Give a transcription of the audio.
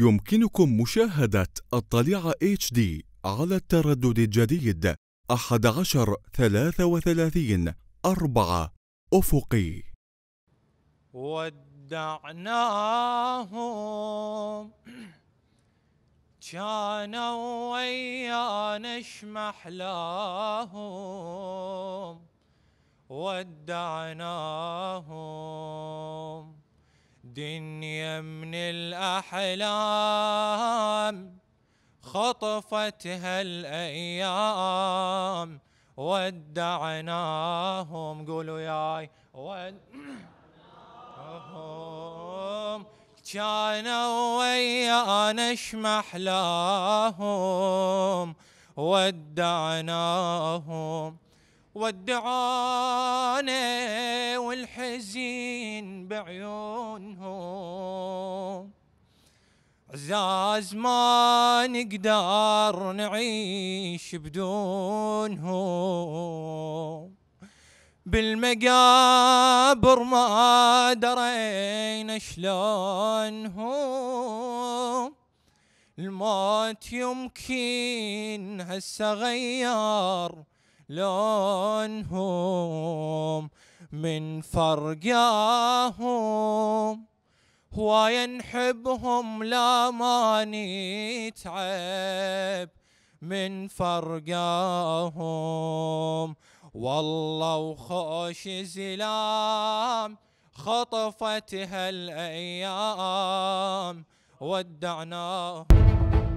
يمكنكم مشاهدة الطليعة HD على التردد الجديد 11 أربعة أفقي ودعناهم كانوا ويانا شمحلاهم ودعناهم الدنيا من الأحلام خطفتها الأيام ودعناهم قولوا ياي ودعناهم كانوا ويانا شمحلاهم ودعناهم ودعانا والحزين بعيونهم عزاز ما نقدر نعيش بدونهم بالمقابر ما درينا شلونهم الموت يمكن هسه غير لونهم من فرقاهم وينحبهم نحبهم لا ما نتعب من فرقاهم والله وخوش زلام خطفتها الايام ودعناهم